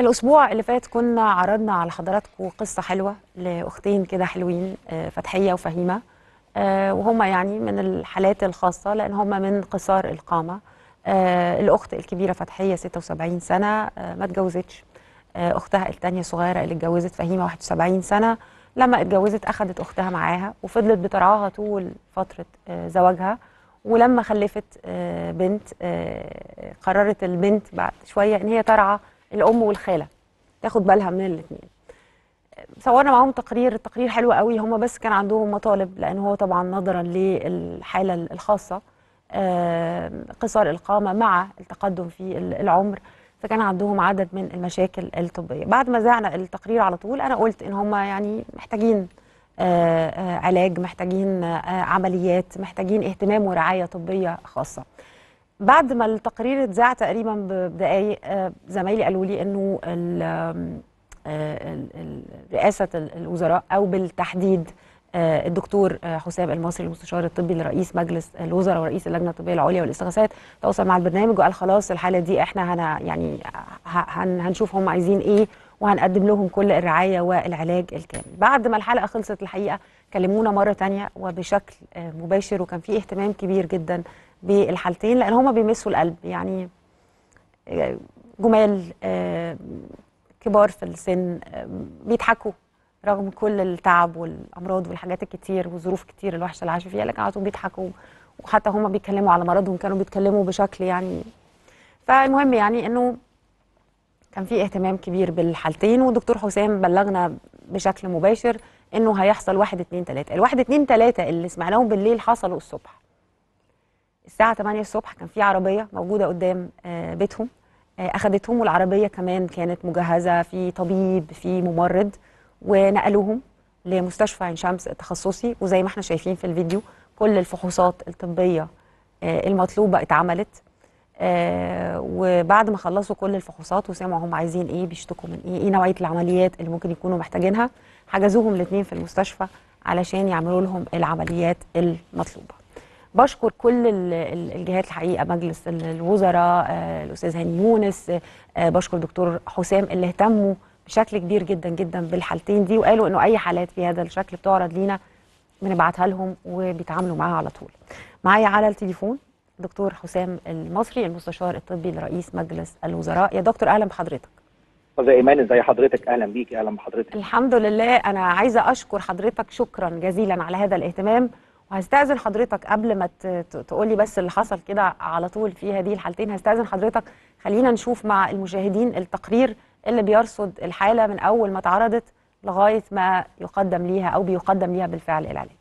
الأسبوع اللي فات كنا عرضنا على حضراتكم قصة حلوة لأختين كده حلوين آه، فتحية وفهيمة آه، وهما يعني من الحالات الخاصة لأن هما من قصار القامة آه، الأخت الكبيرة فتحية 76 سنة ما اتجوزتش أختها التانية صغيرة اللي اتجوزت فهيمة 71 سنة لما اتجوزت أخدت أختها معاها وفضلت بترعاها طول فترة زواجها ولما خلفت بنت قررت البنت بعد شوية إن هي ترعى الام والخاله تاخد بالها من الاثنين صورنا معاهم تقرير التقرير حلو قوي هم بس كان عندهم مطالب لان هو طبعا نظرا للحاله الخاصه قصر القامه مع التقدم في العمر فكان عندهم عدد من المشاكل الطبيه بعد ما زعنا التقرير على طول انا قلت ان هم يعني محتاجين آه، آه، علاج محتاجين آه، عمليات محتاجين اهتمام ورعايه طبيه خاصه بعد ما التقرير اتذاع تقريبا بدقايق آه، زمايلي قالوا لي انه آه، رئاسه الوزراء او بالتحديد آه، الدكتور حسام المصري المستشار الطبي لرئيس مجلس الوزراء ورئيس اللجنه الطبيه العليا والاستغاثات تواصل مع البرنامج وقال خلاص الحاله دي احنا يعني هن يعني هنشوف هم عايزين ايه وهنقدم لهم كل الرعايه والعلاج الكامل. بعد ما الحلقه خلصت الحقيقه كلمونا مره ثانيه وبشكل مباشر وكان في اهتمام كبير جدا بالحالتين لان هما بيمسوا القلب يعني آه، جمال آه، كبار في السن آه، بيضحكوا رغم كل التعب والامراض والحاجات الكتير والظروف كتير الوحشه اللي عاشوا فيها لكن على بيضحكوا وحتى هما بيتكلموا على مرضهم كانوا بيتكلموا بشكل يعني فالمهم يعني انه كان في اهتمام كبير بالحالتين والدكتور حسام بلغنا بشكل مباشر انه هيحصل واحد اتنين تلاته، الواحد اتنين تلاته اللي سمعناهم بالليل حصلوا الصبح. الساعه 8 الصبح كان في عربيه موجوده قدام آه، بيتهم آه، اخذتهم والعربيه كمان كانت مجهزه في طبيب في ممرض ونقلوهم لمستشفى عين شمس التخصصي وزي ما احنا شايفين في الفيديو كل الفحوصات الطبيه آه، المطلوبه اتعملت وبعد ما خلصوا كل الفحوصات وسمعوا هم عايزين ايه بيشتكوا من ايه ايه نوعيه العمليات اللي ممكن يكونوا محتاجينها حجزوهم الاثنين في المستشفى علشان يعملوا لهم العمليات المطلوبه بشكر كل الجهات الحقيقه مجلس الوزراء آه، الاستاذ هاني يونس آه، بشكر دكتور حسام اللي اهتموا بشكل كبير جدا جدا بالحالتين دي وقالوا انه اي حالات في هذا الشكل بتعرض لينا بنبعتها لهم وبيتعاملوا معاها على طول معايا على التليفون دكتور حسام المصري المستشار الطبي لرئيس مجلس الوزراء يا دكتور اهلا بحضرتك استاذه ايمان ازي حضرتك اهلا بيك اهلا بحضرتك الحمد لله انا عايزه اشكر حضرتك شكرا جزيلا على هذا الاهتمام هستأذن حضرتك قبل ما تقولي بس اللي حصل كده على طول في هذه الحالتين هستأذن حضرتك خلينا نشوف مع المشاهدين التقرير اللي بيرصد الحالة من أول ما اتعرضت لغاية ما يقدم ليها أو بيقدم ليها بالفعل العلاج